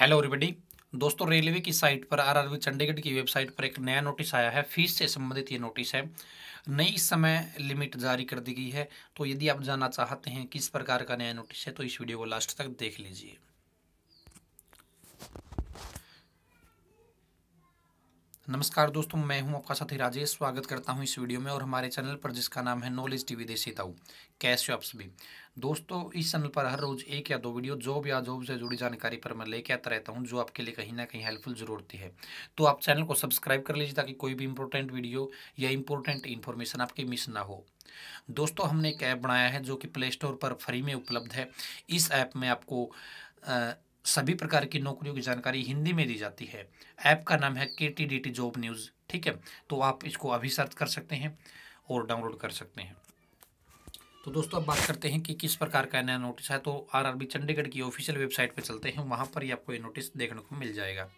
hello everybody दोस्तों railway की site पर आरआरबी चंडीगढ़ की वेबसाइट पर एक नया नोटिस आया है फीस से संबंधित ये नोटिस है नई समय लिमिट जारी कर दी गई है तो यदि आप जानना चाहते हैं किस प्रकार का नया नोटिस है तो इस वीडियो को लास्ट तक देख लीजिए नमस्कार दोस्तों मैं हूं आपका साथी राजेश स्वागत करता हूं इस वीडियो में और हमारे चैनल पर जिसका नाम है नॉलेज टीवी देसी ताऊ कैश ऑप्स भी दोस्तों इस चैनल पर हर रोज़ एक या दो वीडियो जॉब या जॉब से जुड़ी जानकारी पर मैं लेके आता रहता हूं जो आपके लिए कहीं ना कहीं हेल्पफुल जरूरत है तो आप चैनल को सब्सक्राइब कर लीजिए ताकि कोई भी इंपॉर्टेंट वीडियो या इंपॉर्टेंट इन्फॉर्मेशन आपकी मिस ना हो दोस्तों हमने एक ऐप बनाया है जो कि प्ले स्टोर पर फ्री में उपलब्ध है इस ऐप में आपको सभी प्रकार की नौकरियों की जानकारी हिंदी में दी जाती है ऐप का नाम है K T D T job news ठीक है तो आप इसको अभी सर्च कर सकते हैं और डाउनलोड कर सकते हैं तो दोस्तों अब बात करते हैं कि किस प्रकार का नया नोटिस है तो आरआरबी चंडीगढ़ की ऑफिशियल वेबसाइट पर चलते हैं वहाँ पर ही आपको ये नोटिस देखने को मिल जाएगा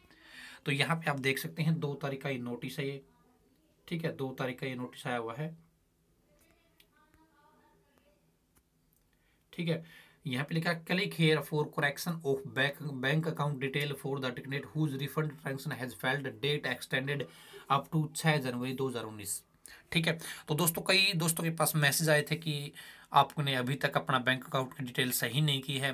तो यहाँ पे आप देख सकते हैं दो तारीख का ये नोटिस है ये ठीक है दो तारीख का ये नोटिस आया हुआ है ठीक है यहाँ पे लिखा click here for correction of bank bank account detail for the ticket whose refund transaction has failed date extended up to छः जनवरी 2019 ठीक है तो दोस्तों कई दोस्तों के पास मैसेज आए थे कि आपने अभी तक अपना बैंक अकाउंट की डिटेल सही नहीं की है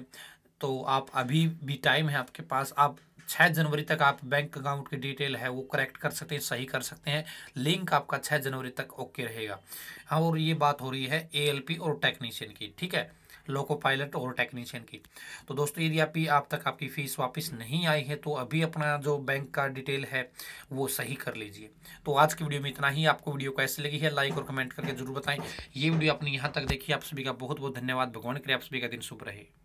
तो आप अभी भी टाइम है आपके पास आप छः जनवरी तक आप बैंक अकाउंट की डिटेल है वो करेक्ट कर सकते हैं सही कर सकते हैं लिंक आपका छः जनवरी तक ओके रहेगा हाँ और ये बात हो रही है ए और टेक्नीशियन की ठीक है लोको पायलट और टेक्नीशियन की तो दोस्तों यदि आप आप तक आपकी फ़ीस वापस नहीं आई है तो अभी अपना जो बैंक का डिटेल है वो सही कर लीजिए तो आज की वीडियो में इतना ही आपको वीडियो कैसी लगी है लाइक और कमेंट करके जरूर बताएं ये वीडियो आपने यहाँ तक देखी आप सभी का बहुत बहुत धन्यवाद भगवान करे आप सभी का दिन शुभ रहे